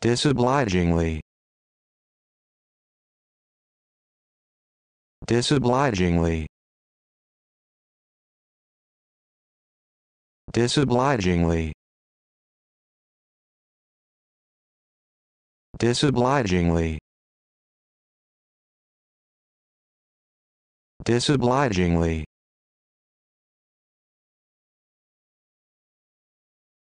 disobligingly disobligingly disobligingly disobligingly disobligingly